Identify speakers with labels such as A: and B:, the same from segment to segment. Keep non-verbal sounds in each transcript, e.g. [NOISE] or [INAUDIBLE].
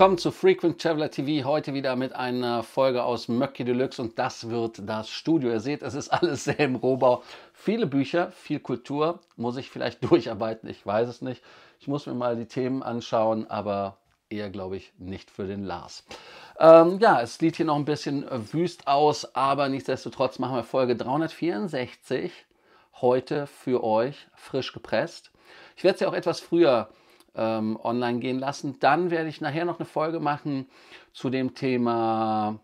A: Willkommen zu Frequent Traveler TV. Heute wieder mit einer Folge aus Möcki Deluxe und das wird das Studio. Ihr seht, es ist alles sehr im Rohbau. Viele Bücher, viel Kultur. Muss ich vielleicht [LAUGHS] durcharbeiten? Ich weiß es nicht. Ich muss mir mal die Themen anschauen, aber eher, glaube ich, nicht für den Lars. Ähm, ja, es sieht hier noch ein bisschen wüst aus, aber nichtsdestotrotz machen wir Folge 364 heute für euch frisch gepresst. Ich werde es ja auch etwas früher ähm, online gehen lassen. Dann werde ich nachher noch eine Folge machen zu dem Thema,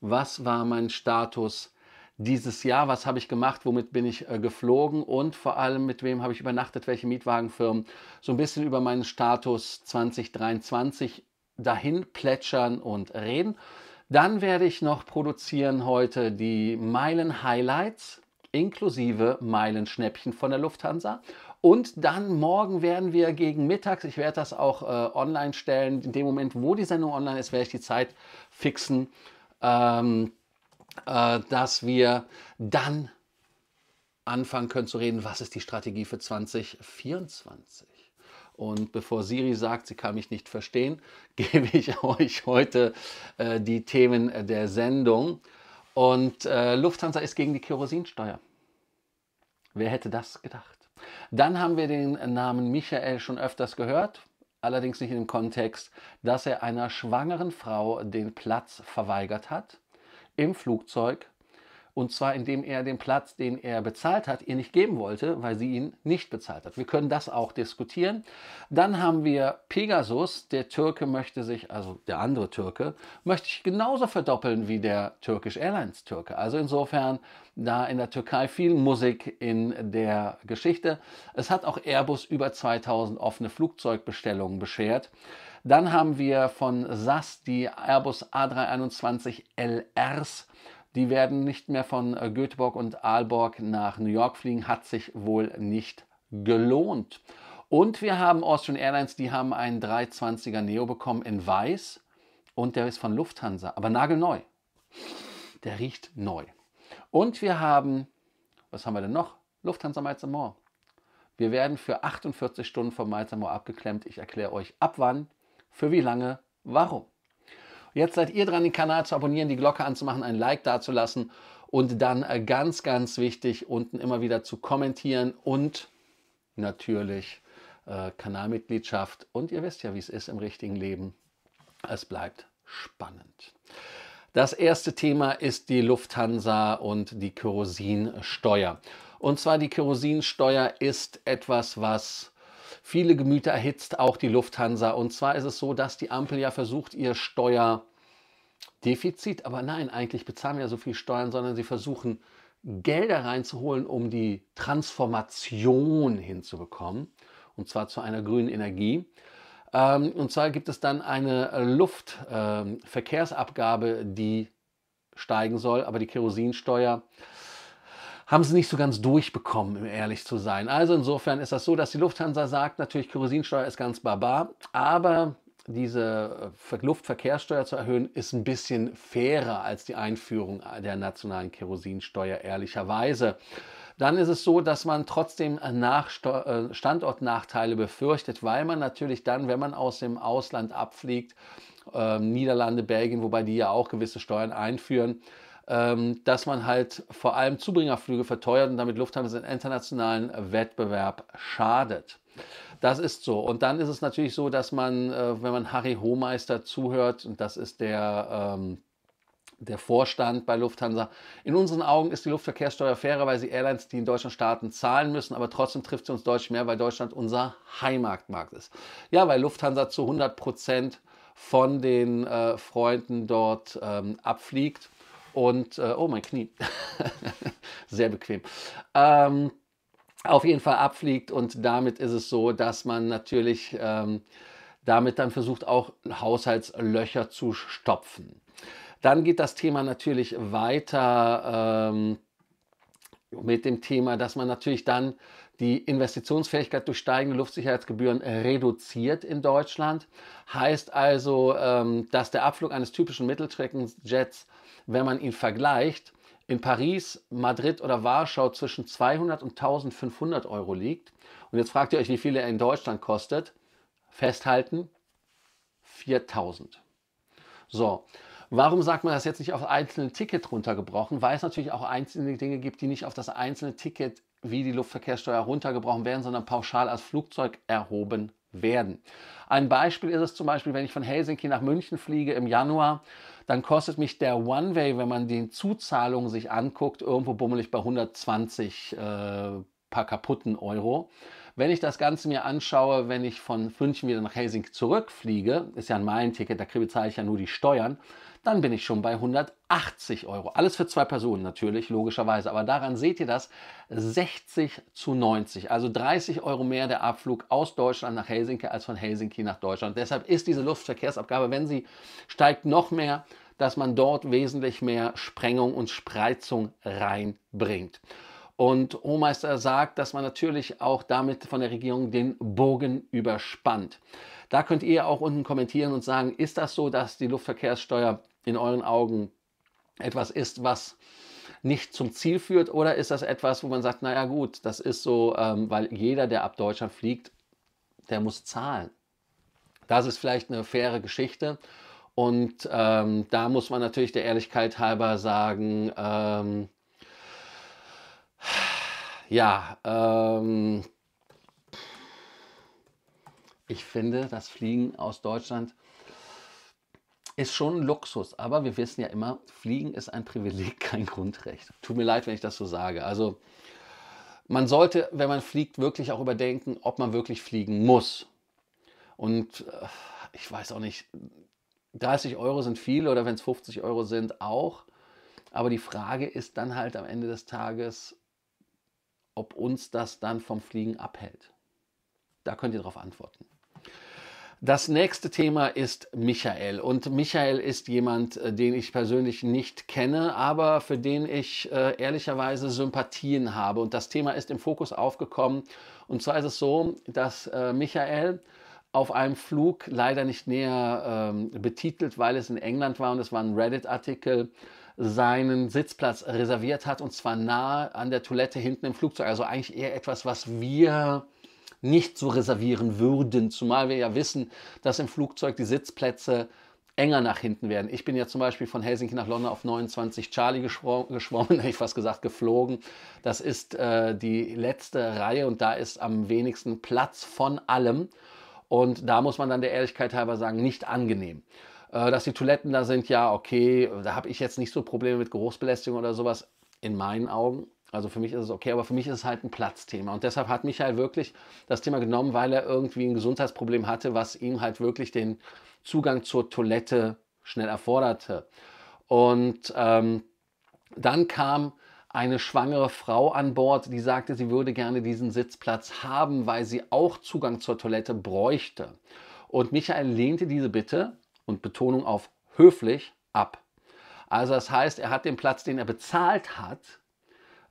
A: was war mein Status dieses Jahr, was habe ich gemacht, womit bin ich äh, geflogen und vor allem mit wem habe ich übernachtet, welche Mietwagenfirmen, so ein bisschen über meinen Status 2023 dahin plätschern und reden. Dann werde ich noch produzieren heute die Meilen-Highlights inklusive Meilenschnäppchen von der Lufthansa und dann morgen werden wir gegen mittags, ich werde das auch äh, online stellen, in dem Moment, wo die Sendung online ist, werde ich die Zeit fixen, ähm, äh, dass wir dann anfangen können zu reden, was ist die Strategie für 2024. Und bevor Siri sagt, sie kann mich nicht verstehen, [LAUGHS] gebe ich euch heute äh, die Themen äh, der Sendung. Und äh, Lufthansa ist gegen die Kerosinsteuer. Wer hätte das gedacht? Dann haben wir den Namen Michael schon öfters gehört, allerdings nicht in dem Kontext, dass er einer schwangeren Frau den Platz verweigert hat im Flugzeug und zwar indem er den Platz, den er bezahlt hat, ihr nicht geben wollte, weil sie ihn nicht bezahlt hat. Wir können das auch diskutieren. Dann haben wir Pegasus. Der Türke möchte sich, also der andere Türke, möchte sich genauso verdoppeln wie der Turkish Airlines Türke. Also insofern, da in der Türkei viel Musik in der Geschichte. Es hat auch Airbus über 2000 offene Flugzeugbestellungen beschert. Dann haben wir von SAS die Airbus A321 LRs die werden nicht mehr von äh, Göteborg und Aalborg nach New York fliegen, hat sich wohl nicht gelohnt. Und wir haben Austrian Airlines, die haben einen 320er Neo bekommen in weiß und der ist von Lufthansa, aber nagelneu. Der riecht neu. Und wir haben, was haben wir denn noch? Lufthansa Miles Moor. Wir werden für 48 Stunden vom Miles Moor abgeklemmt. Ich erkläre euch ab wann, für wie lange, warum. Jetzt seid ihr dran, den Kanal zu abonnieren, die Glocke anzumachen, ein Like dazulassen und dann äh, ganz, ganz wichtig, unten immer wieder zu kommentieren und natürlich äh, Kanalmitgliedschaft. Und ihr wisst ja, wie es ist im richtigen Leben. Es bleibt spannend. Das erste Thema ist die Lufthansa und die Kerosinsteuer. Und zwar die Kerosinsteuer ist etwas, was viele Gemüter erhitzt, auch die Lufthansa. Und zwar ist es so, dass die Ampel ja versucht, ihr Steuerdefizit, aber nein, eigentlich bezahlen wir ja so viel Steuern, sondern sie versuchen, Gelder reinzuholen, um die Transformation hinzubekommen. Und zwar zu einer grünen Energie. Ähm, und zwar gibt es dann eine Luftverkehrsabgabe, die steigen soll, aber die Kerosinsteuer haben sie nicht so ganz durchbekommen, um ehrlich zu sein. Also insofern ist das so, dass die Lufthansa sagt, natürlich Kerosinsteuer ist ganz barbar, aber diese äh, Luftverkehrssteuer zu erhöhen, ist ein bisschen fairer als die Einführung der nationalen Kerosinsteuer, ehrlicherweise. Dann ist es so, dass man trotzdem äh, Nachsteu äh, Standortnachteile befürchtet, weil man natürlich dann, wenn man aus dem Ausland abfliegt, äh, Niederlande, Belgien, wobei die ja auch gewisse Steuern einführen, ähm, dass man halt vor allem Zubringerflüge verteuert und damit Lufthansa im internationalen Wettbewerb schadet. Das ist so. Und dann ist es natürlich so, dass man, äh, wenn man Harry Hohmeister zuhört, und das ist der ähm, der Vorstand bei Lufthansa. In unseren Augen ist die Luftverkehrssteuer fairer, weil sie Airlines, die in deutschen Staaten zahlen müssen, aber trotzdem trifft sie uns deutlich mehr, weil Deutschland unser Heimatmarkt ist. Ja, weil Lufthansa zu 100 Prozent von den äh, Freunden dort ähm, abfliegt und äh, oh, mein Knie. [LAUGHS] Sehr bequem. Ähm, auf jeden Fall abfliegt und damit ist es so, dass man natürlich ähm, damit dann versucht, auch Haushaltslöcher zu stopfen. Dann geht das Thema natürlich weiter ähm, mit dem Thema, dass man natürlich dann die Investitionsfähigkeit durch steigende Luftsicherheitsgebühren reduziert in Deutschland. Heißt also, ähm, dass der Abflug eines typischen Mittelstreckenjets wenn man ihn vergleicht, in Paris, Madrid oder Warschau zwischen 200 und 1500 Euro liegt. Und jetzt fragt ihr euch, wie viel er in Deutschland kostet. Festhalten, 4000. So, warum sagt man das jetzt nicht auf einzelne Ticket runtergebrochen? Weil es natürlich auch einzelne Dinge gibt, die nicht auf das einzelne Ticket wie die Luftverkehrssteuer runtergebrochen werden, sondern pauschal als Flugzeug erhoben werden. Ein Beispiel ist es zum Beispiel, wenn ich von Helsinki nach München fliege im Januar, dann kostet mich der One-Way, wenn man die Zuzahlung sich anguckt, irgendwo bummelig bei 120 äh, paar kaputten Euro. Wenn ich das Ganze mir anschaue, wenn ich von München wieder nach Helsinki zurückfliege, ist ja ein Meilenticket, da bezahle ich ja nur die Steuern, dann bin ich schon bei 180 Euro. Alles für zwei Personen natürlich, logischerweise. Aber daran seht ihr das, 60 zu 90. Also 30 Euro mehr der Abflug aus Deutschland nach Helsinki als von Helsinki nach Deutschland. Deshalb ist diese Luftverkehrsabgabe, wenn sie steigt, noch mehr, dass man dort wesentlich mehr Sprengung und Spreizung reinbringt. Und Hohmeister sagt, dass man natürlich auch damit von der Regierung den Bogen überspannt. Da könnt ihr auch unten kommentieren und sagen, ist das so, dass die Luftverkehrssteuer in euren Augen etwas ist, was nicht zum Ziel führt? Oder ist das etwas, wo man sagt, naja gut, das ist so, ähm, weil jeder, der ab Deutschland fliegt, der muss zahlen. Das ist vielleicht eine faire Geschichte. Und ähm, da muss man natürlich der Ehrlichkeit halber sagen, ähm, ja, ähm, ich finde das Fliegen aus Deutschland ist schon Luxus, aber wir wissen ja immer, Fliegen ist ein Privileg, [LAUGHS] kein Grundrecht. Tut mir leid, wenn ich das so sage. Also man sollte, wenn man fliegt, wirklich auch überdenken, ob man wirklich fliegen muss. Und äh, ich weiß auch nicht, 30 Euro sind viel oder wenn es 50 Euro sind, auch. Aber die Frage ist dann halt am Ende des Tages, ob uns das dann vom Fliegen abhält. Da könnt ihr darauf antworten. Das nächste Thema ist Michael. Und Michael ist jemand, äh, den ich persönlich nicht kenne, aber für den ich äh, ehrlicherweise Sympathien habe. Und das Thema ist im Fokus aufgekommen. Und zwar ist es so, dass äh, Michael auf einem Flug leider nicht näher ähm, betitelt, weil es in England war und es war ein Reddit-Artikel, seinen Sitzplatz reserviert hat und zwar nah an der Toilette hinten im Flugzeug. Also eigentlich eher etwas, was wir äh, nicht so reservieren würden, zumal wir ja wissen, dass im Flugzeug die Sitzplätze enger nach hinten werden. Ich bin ja zum Beispiel von Helsinki nach London auf 29 Charlie geschwommen, [LAUGHS] hätte ich fast gesagt, geflogen. Das ist äh, die letzte Reihe und da ist am wenigsten Platz von allem. Und da muss man dann der Ehrlichkeit halber sagen, nicht angenehm. Äh, dass die Toiletten da sind, ja, okay, da habe ich jetzt nicht so Probleme mit Geruchsbelästigung oder sowas, in meinen Augen. Also für mich ist es okay, aber für mich ist es halt ein Platzthema. Und deshalb hat Michael wirklich das Thema genommen, weil er irgendwie ein Gesundheitsproblem hatte, was ihm halt wirklich den Zugang zur Toilette schnell erforderte. Und ähm, dann kam eine schwangere Frau an Bord, die sagte, sie würde gerne diesen Sitzplatz haben, weil sie auch Zugang zur Toilette bräuchte. Und Michael lehnte diese Bitte und Betonung auf höflich ab. Also das heißt, er hat den Platz, den er bezahlt hat,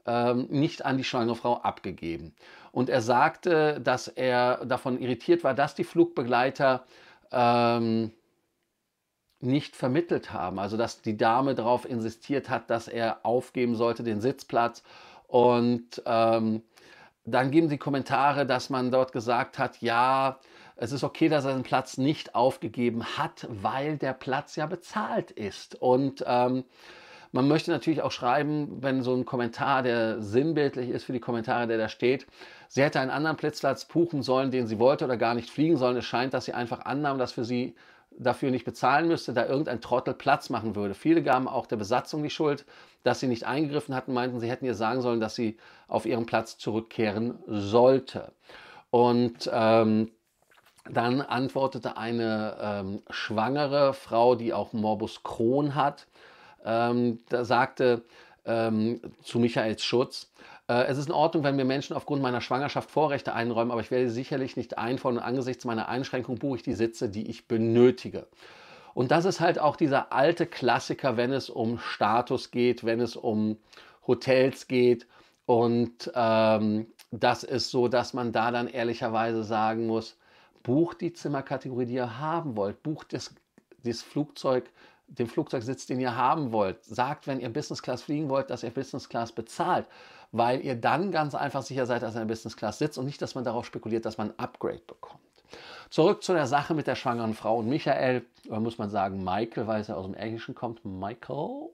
A: ähm, nicht an die schwangere Frau abgegeben. Und er sagte, dass er davon irritiert war, dass die Flugbegleiter ähm, nicht vermittelt haben. Also dass die Dame darauf insistiert hat, dass er aufgeben sollte den Sitzplatz. Und ähm, dann geben sie Kommentare, dass man dort gesagt hat, ja, es ist okay, dass er den Platz nicht aufgegeben hat, weil der Platz ja bezahlt ist. Und ähm, man möchte natürlich auch schreiben, wenn so ein Kommentar, der sinnbildlich ist für die Kommentare, der da steht, sie hätte einen anderen Platzplatz buchen sollen, den sie wollte oder gar nicht fliegen sollen. Es scheint, dass sie einfach annahm, dass für sie dafür nicht bezahlen müsste, da irgendein Trottel Platz machen würde. Viele gaben auch der Besatzung die Schuld, dass sie nicht eingegriffen hatten, meinten, sie hätten ihr sagen sollen, dass sie auf ihren Platz zurückkehren sollte. Und ähm, dann antwortete eine ähm, schwangere Frau, die auch Morbus Crohn hat, ähm, da sagte ähm, zu Michaels Schutz, äh, es ist in Ordnung, wenn mir Menschen aufgrund meiner Schwangerschaft Vorrechte einräumen, aber ich werde sicherlich nicht einfordern. Und angesichts meiner Einschränkung buche ich die Sitze, die ich benötige. Und das ist halt auch dieser alte Klassiker, wenn es um Status geht, wenn es um Hotels geht. Und ähm, das ist so, dass man da dann ehrlicherweise sagen muss, bucht die Zimmerkategorie, die ihr haben wollt, bucht das, das Flugzeug, den Flugzeugsitz, den ihr haben wollt. Sagt, wenn ihr Business Class fliegen wollt, dass ihr Business Class bezahlt, weil ihr dann ganz einfach sicher seid, dass ihr in Business Class sitzt und nicht, dass man darauf spekuliert, dass man ein Upgrade bekommt. Zurück zu der Sache mit der schwangeren Frau und Michael, oder muss man sagen Michael, weil es ja aus dem Englischen kommt, Michael,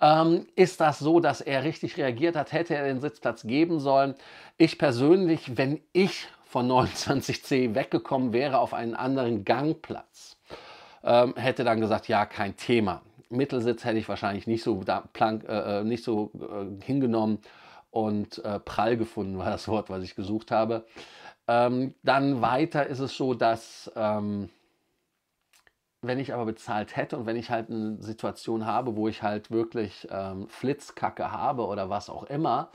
A: ähm, ist das so, dass er richtig reagiert hat, hätte er den Sitzplatz geben sollen. Ich persönlich, wenn ich von 29c weggekommen wäre auf einen anderen Gangplatz, ähm, hätte dann gesagt, ja, kein Thema. Mittelsitz hätte ich wahrscheinlich nicht so, da, plank, äh, äh, nicht so äh, hingenommen und äh, prall gefunden war das Wort, was ich gesucht habe. Ähm, dann weiter ist es so, dass ähm, wenn ich aber bezahlt hätte und wenn ich halt eine Situation habe, wo ich halt wirklich ähm, Flitzkacke habe oder was auch immer,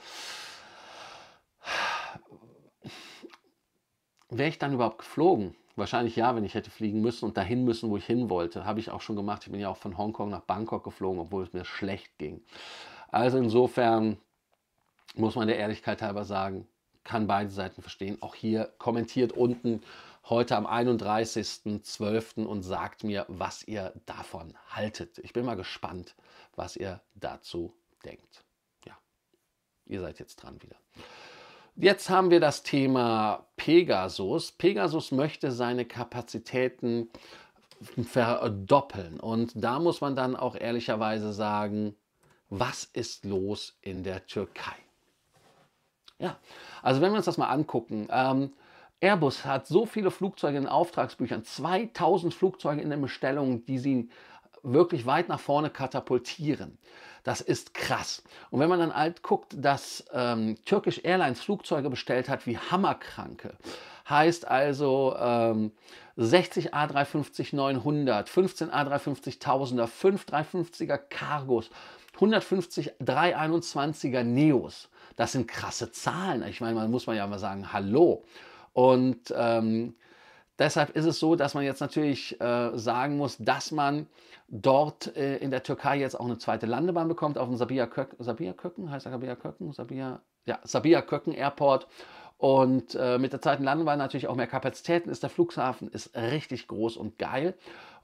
A: wäre ich dann überhaupt geflogen? Wahrscheinlich ja, wenn ich hätte fliegen müssen und dahin müssen, wo ich hin wollte. Habe ich auch schon gemacht. Ich bin ja auch von Hongkong nach Bangkok geflogen, obwohl es mir schlecht ging. Also insofern muss man der Ehrlichkeit halber sagen, kann beide Seiten verstehen. Auch hier kommentiert unten heute am 31.12. und sagt mir, was ihr davon haltet. Ich bin mal gespannt, was ihr dazu denkt. Ja, ihr seid jetzt dran wieder. Jetzt haben wir das Thema Pegasus. Pegasus möchte seine Kapazitäten verdoppeln. Und da muss man dann auch ehrlicherweise sagen, was ist los in der Türkei? Ja, also wenn wir uns das mal angucken, ähm, Airbus hat so viele Flugzeuge in Auftragsbüchern, 2000 Flugzeuge in den Bestellungen, die sie wirklich weit nach vorne katapultieren. Das ist krass. Und wenn man dann alt guckt, dass ähm, Turkish Airlines Flugzeuge bestellt hat wie Hammerkranke, heißt also ähm, 60 A350 900, 15 A350 1000 er 5 350er Cargos, 150 321er Neos. Das sind krasse Zahlen. Ich meine, man muss man ja mal sagen, hallo. Und ähm, Deshalb ist es so, dass man jetzt natürlich äh, sagen muss, dass man dort äh, in der Türkei jetzt auch eine zweite Landebahn bekommt auf dem Sabia, Köcken, Sabia Köcken heißt er Sabiha Köcken, Sabiha, ja, Sabiha Köcken Airport. Und äh, mit der zweiten Landebahn natürlich auch mehr Kapazitäten ist. Der Flughafen ist richtig groß und geil.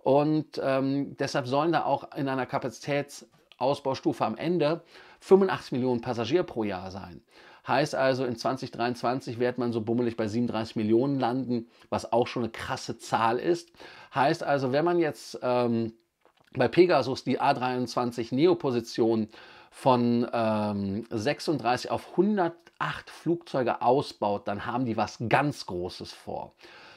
A: Und ähm, deshalb sollen da auch in einer Kapazitätsausbaustufe am Ende 85 Millionen Passagier pro Jahr sein. Heißt also, in 2023 wird man so bummelig bei 37 Millionen landen, was auch schon eine krasse Zahl ist. Heißt also, wenn man jetzt ähm, bei Pegasus die A23 Neo-Position von ähm, 36 auf 108 Flugzeuge ausbaut, dann haben die was ganz Großes vor.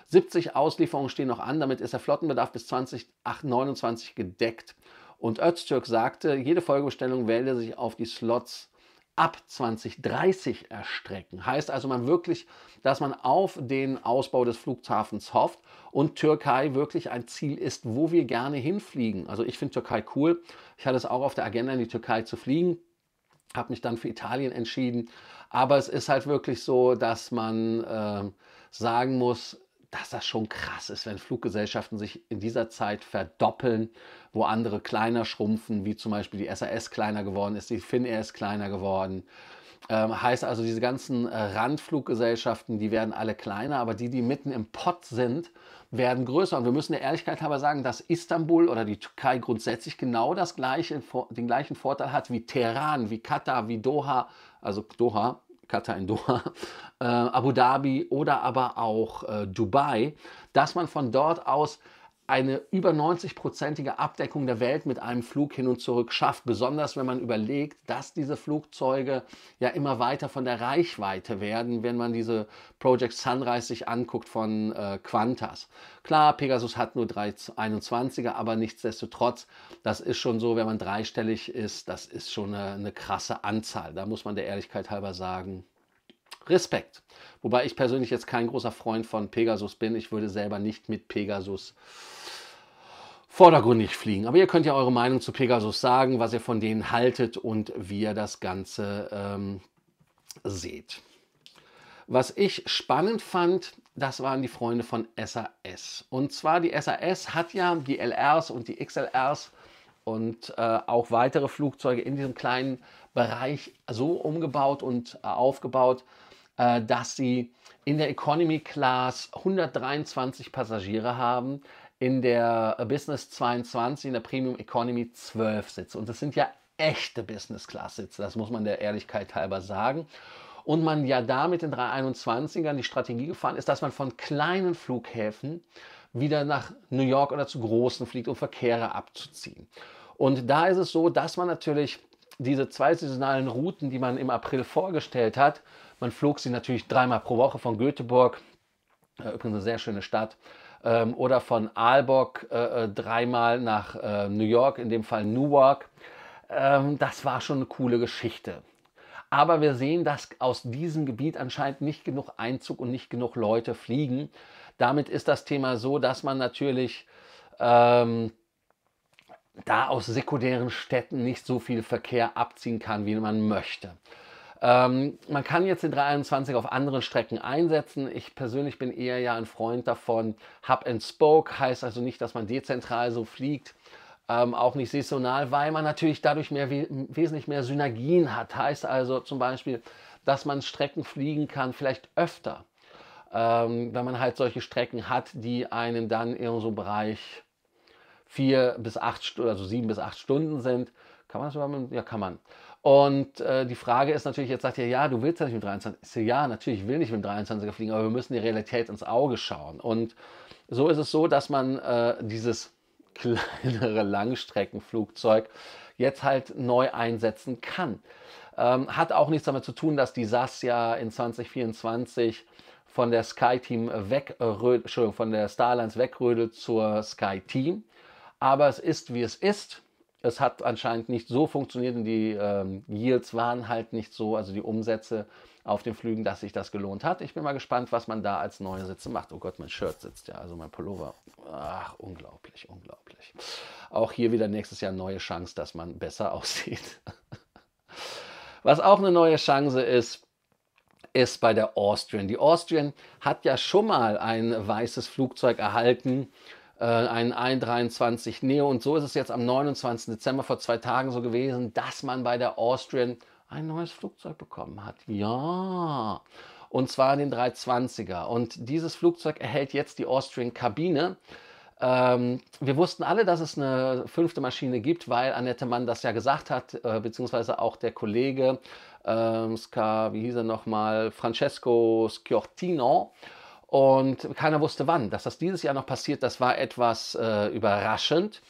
A: 70 Auslieferungen stehen noch an, damit ist der Flottenbedarf bis 2029 gedeckt. Und Öztürk sagte, jede Folgebestellung wähle sich auf die Slots ab 2030 erstrecken. Heißt also man wirklich, dass man auf den Ausbau des Flughafens hofft und Türkei wirklich ein Ziel ist, wo wir gerne hinfliegen. Also ich finde Türkei cool. Ich hatte es auch auf der Agenda, in die Türkei zu fliegen habe mich dann für Italien entschieden. Aber es ist halt wirklich so, dass man äh, sagen muss, dass das schon krass ist, wenn Fluggesellschaften sich in dieser Zeit verdoppeln, wo andere kleiner schrumpfen, wie zum Beispiel die SAS kleiner geworden ist, die Finnair ist kleiner geworden. Ähm, heißt also, diese ganzen äh, Randfluggesellschaften, die werden alle kleiner, aber die, die mitten im Pott sind, werden größer. Und wir müssen der Ehrlichkeit aber sagen, dass Istanbul oder die Türkei grundsätzlich genau das gleiche, den gleichen Vorteil hat wie Teheran, wie Katar, wie Doha, also Doha, Katar in Doha, äh, Abu Dhabi oder aber auch äh, Dubai, dass man von dort aus eine über 90-prozentige Abdeckung der Welt mit einem Flug hin und zurück schafft. Besonders wenn man überlegt, dass diese Flugzeuge ja immer weiter von der Reichweite werden, wenn man diese Project Sunrise sich anguckt von äh, Qantas. Klar, Pegasus hat nur 321er, aber nichtsdestotrotz, das ist schon so, wenn man dreistellig ist, das ist schon eine, eine krasse Anzahl. Da muss man der Ehrlichkeit halber sagen, Respekt. Wobei ich persönlich jetzt kein großer Freund von Pegasus bin. Ich würde selber nicht mit Pegasus vordergründig fliegen. Aber ihr könnt ja eure Meinung zu Pegasus sagen, was ihr von denen haltet und wie ihr das Ganze ähm, seht. Was ich spannend fand, das waren die Freunde von SAS. Und zwar die SAS hat ja die LRs und die XLRs und äh, auch weitere Flugzeuge in diesem kleinen Bereich so umgebaut und äh, aufgebaut, äh, dass sie in der Economy Class 123 Passagiere haben, in der äh, Business 22, in der Premium Economy 12 Sitze. Und das sind ja echte Business Class Sitze, das muss man der Ehrlichkeit halber sagen. Und man ja da mit den 321ern die Strategie gefahren ist, dass man von kleinen Flughäfen wieder nach New York oder zu großen fliegt, um Verkehre abzuziehen. Und da ist es so, dass man natürlich diese zwei saisonalen Routen, die man im April vorgestellt hat, man flog sie natürlich dreimal pro Woche von Göteborg, äh, übrigens eine sehr schöne Stadt, ähm, oder von Aalborg äh, äh, dreimal nach äh, New York, in dem Fall Newark. Ähm, das war schon eine coole Geschichte. Aber wir sehen, dass aus diesem Gebiet anscheinend nicht genug Einzug und nicht genug Leute fliegen. Damit ist das Thema so, dass man natürlich ähm, da aus sekundären Städten nicht so viel Verkehr abziehen kann, wie man möchte. Ähm, man kann jetzt den 321 auf anderen Strecken einsetzen. Ich persönlich bin eher ja ein Freund davon. Hub and Spoke heißt also nicht, dass man dezentral so fliegt, ähm, auch nicht saisonal, weil man natürlich dadurch mehr, wesentlich mehr Synergien hat. Heißt also zum Beispiel, dass man Strecken fliegen kann, vielleicht öfter, ähm, wenn man halt solche Strecken hat, die einen dann in so Bereich vier bis acht, also sieben bis acht Stunden sind. Kann man das überhaupt? Ja, kann man. Und äh, die Frage ist natürlich, jetzt sagt ihr, ja, du willst ja nicht mit 23. Ja, natürlich, ich will nicht mit 23er fliegen, aber wir müssen die Realität ins Auge schauen. Und so ist es so, dass man äh, dieses [LAUGHS] kleinere Langstreckenflugzeug jetzt halt neu einsetzen kann. Ähm, hat auch nichts damit zu tun, dass die SAS ja in 2024 von der Sky Team weg, äh, von der Starlines wegrödelt zur Sky Team. Aber es ist, wie es ist. Es hat anscheinend nicht so funktioniert und die ähm, Yields waren halt nicht so, also die Umsätze auf den Flügen, dass sich das gelohnt hat. Ich bin mal gespannt, was man da als neue Sitze macht. Oh Gott, mein Shirt sitzt ja, also mein Pullover. Ach, unglaublich, unglaublich. Auch hier wieder nächstes Jahr neue Chance, dass man besser [LAUGHS] aussieht. Was auch eine neue Chance ist, ist bei der Austrian. Die Austrian hat ja schon mal ein weißes Flugzeug erhalten äh, einen 123 Neo. Und so ist es jetzt am 29. Dezember vor zwei Tagen so gewesen, dass man bei der Austrian ein neues Flugzeug bekommen hat. Ja. Und zwar den 320er. Und dieses Flugzeug erhält jetzt die Austrian Kabine. Ähm, wir wussten alle, dass es eine fünfte Maschine gibt, weil Annette Mann das ja gesagt hat, äh, beziehungsweise auch der Kollege, äh, Ska, wie hieß er nochmal, Francesco Sciortino und keiner wusste wann. Dass das dieses Jahr noch passiert, das war etwas äh, überraschend.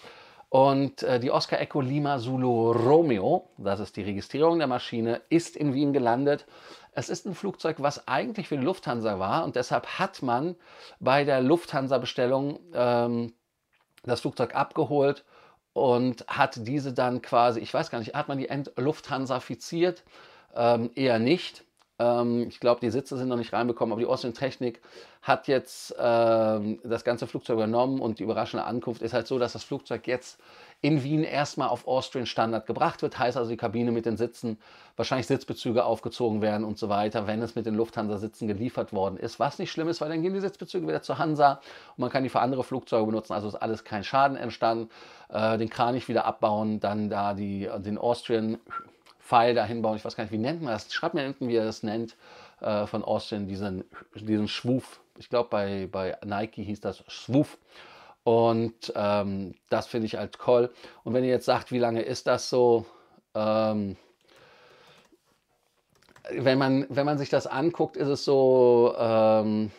A: Und äh, die Oscar Eco Lima Zulu Romeo, das ist die Registrierung der Maschine, ist in Wien gelandet. Es ist ein Flugzeug, was eigentlich für die Lufthansa war und deshalb hat man bei der Lufthansa-Bestellung ähm, das Flugzeug abgeholt und hat diese dann quasi, ich weiß gar nicht, hat man die entlufthansafiziert? Ähm, eher nicht. Ähm, ich glaube, die Sitze sind noch nicht reinbekommen, aber die Austrian Technik hat jetzt ähm, das ganze Flugzeug übernommen und die überraschende Ankunft ist halt so, dass das Flugzeug jetzt in Wien erstmal auf Austrian Standard gebracht wird. Heißt also, die Kabine mit den Sitzen, wahrscheinlich Sitzbezüge aufgezogen werden und so weiter, wenn es mit den Lufthansa-Sitzen geliefert worden ist. Was nicht schlimm ist, weil dann gehen die Sitzbezüge wieder zur Hansa und man kann die für andere Flugzeuge benutzen. Also ist alles kein Schaden entstanden. Äh, den nicht wieder abbauen, dann da die, den Austrian Pfeil dahin bauen. Ich weiß gar nicht, wie nennt man das? Schreibt mir hinten, wie er das nennt, äh, von Austin, diesen, diesen Schwuf. Ich glaube, bei, bei Nike hieß das Schwuf. Und ähm, das finde ich halt toll. Und wenn ihr jetzt sagt, wie lange ist das so? Ähm, wenn, man, wenn man sich das anguckt, ist es so, ähm,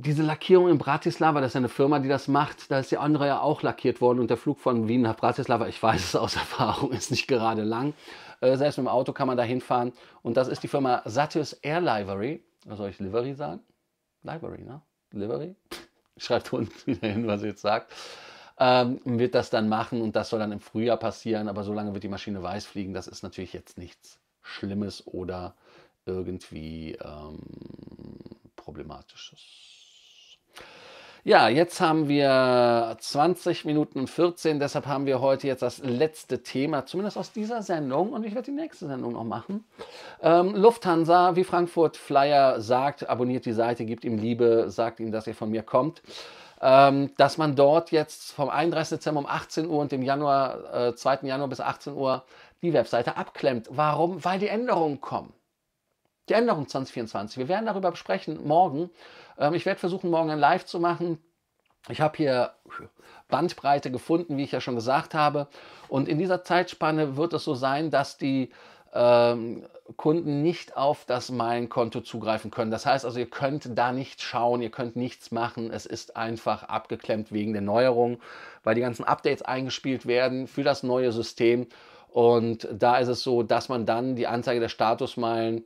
A: diese Lackierung in Bratislava, das ist eine Firma, die das macht, da ist die andere ja auch lackiert worden und der Flug von Wien nach Bratislava, ich weiß es aus [LAUGHS] Erfahrung, ist nicht gerade lang. Äh, selbst mit dem Auto kann man da hinfahren und das ist die Firma Satius Air Livery. Soll ich Livery sagen? Livery, ne? Livery? [LAUGHS] Schreibt unten wieder hin, was ihr jetzt sagt. Ähm, wird das dann machen und das soll dann im Frühjahr passieren, aber solange wird die Maschine weiß fliegen, das ist natürlich jetzt nichts Schlimmes oder irgendwie ähm, Problematisches. Ja, jetzt haben wir 20 Minuten und 14, deshalb haben wir heute jetzt das letzte Thema, zumindest aus dieser Sendung und ich werde die nächste Sendung noch machen. Ähm, Lufthansa, wie Frankfurt Flyer sagt, abonniert die Seite, gibt ihm Liebe, sagt ihm, dass ihr von mir kommt. Ähm, dass man dort jetzt vom 31. Dezember um 18 Uhr und dem Januar, äh, 2. Januar bis 18 Uhr die Webseite abklemmt. Warum? Weil die Änderungen kommen die Änderung 2024. Wir werden darüber sprechen morgen. Ähm, ich werde versuchen, morgen ein Live zu machen. Ich habe hier Bandbreite gefunden, wie ich ja schon gesagt habe. Und in dieser Zeitspanne wird es so sein, dass die ähm, Kunden nicht auf das Mein-Konto zugreifen können. Das heißt also, ihr könnt da nicht schauen, ihr könnt nichts machen. Es ist einfach abgeklemmt wegen der Neuerung, weil die ganzen Updates eingespielt werden für das neue System. Und da ist es so, dass man dann die Anzeige der Statusmeilen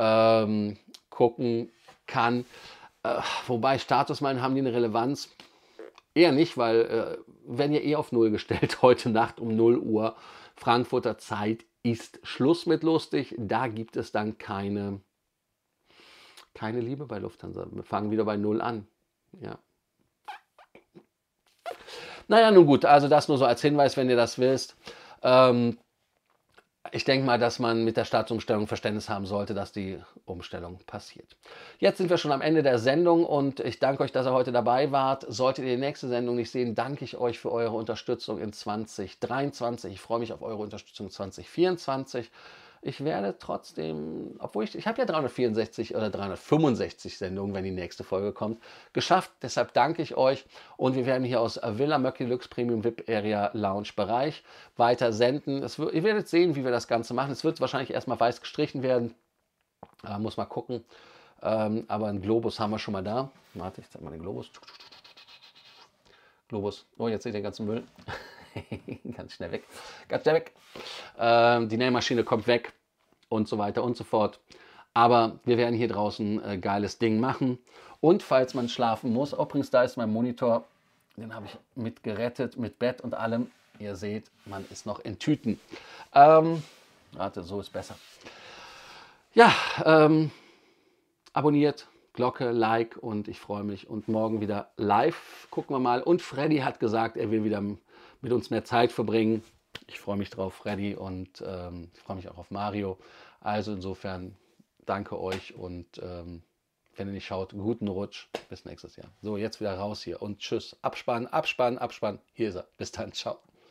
A: ähm, gucken kann. Äh, wobei Statusmeilen haben die eine Relevanz? Eher nicht, weil äh, werden ja eh auf Null gestellt [LAUGHS] heute Nacht um 0 Uhr. Frankfurter Zeit ist Schluss mit lustig. Da gibt es dann keine, keine Liebe bei Lufthansa. Wir fangen wieder bei Null an. Ja. Naja, nun gut, also das nur so als Hinweis, wenn ihr das wisst. Ähm, ich denke mal, dass man mit der Staatsumstellung Verständnis haben sollte, dass die Umstellung passiert. Jetzt sind wir schon am Ende der Sendung und ich danke euch, dass ihr heute dabei wart. Solltet ihr die nächste Sendung nicht sehen, danke ich euch für eure Unterstützung in 2023. Ich freue mich auf eure Unterstützung 2024 ich werde trotzdem, obwohl ich, ich habe ja 364 oder 365 Sendungen, wenn die nächste Folge kommt, geschafft. Deshalb danke ich euch und wir werden hier aus Villa Möckelux Premium VIP Area Lounge Bereich weiter senden. Wird, ihr werdet sehen, wie wir das Ganze machen. Es wird wahrscheinlich erstmal weiß gestrichen werden. Äh, muss mal gucken. Ähm, aber einen Globus haben wir schon mal da. Warte, ich zeig mal den Globus. Globus. Oh, jetzt seht ihr den ganzen Müll. [LAUGHS] ganz schnell weg, ganz schnell weg. Ähm, die Nähmaschine kommt weg und so weiter und so fort. Aber wir werden hier draußen äh, geiles Ding machen. Und falls man schlafen muss, oh, übrigens, da ist mein Monitor, den habe ich mit gerettet, mit Bett und allem. Ihr seht, man ist noch in Tüten. Ähm, warte, so ist besser. Ja, ähm, abonniert, Glocke, Like und ich freue mich. Und morgen wieder live gucken wir mal. Und Freddy hat gesagt, er will wieder mit uns mehr Zeit verbringen. Ich freue mich drauf, Freddy, und ähm, ich freue mich auch auf Mario. Also insofern danke euch und ähm, wenn ihr nicht schaut, guten Rutsch. Bis nächstes Jahr. So, jetzt wieder raus hier und tschüss. Abspannen, abspannen, abspannen. Hier ist er. Bis dann. Ciao.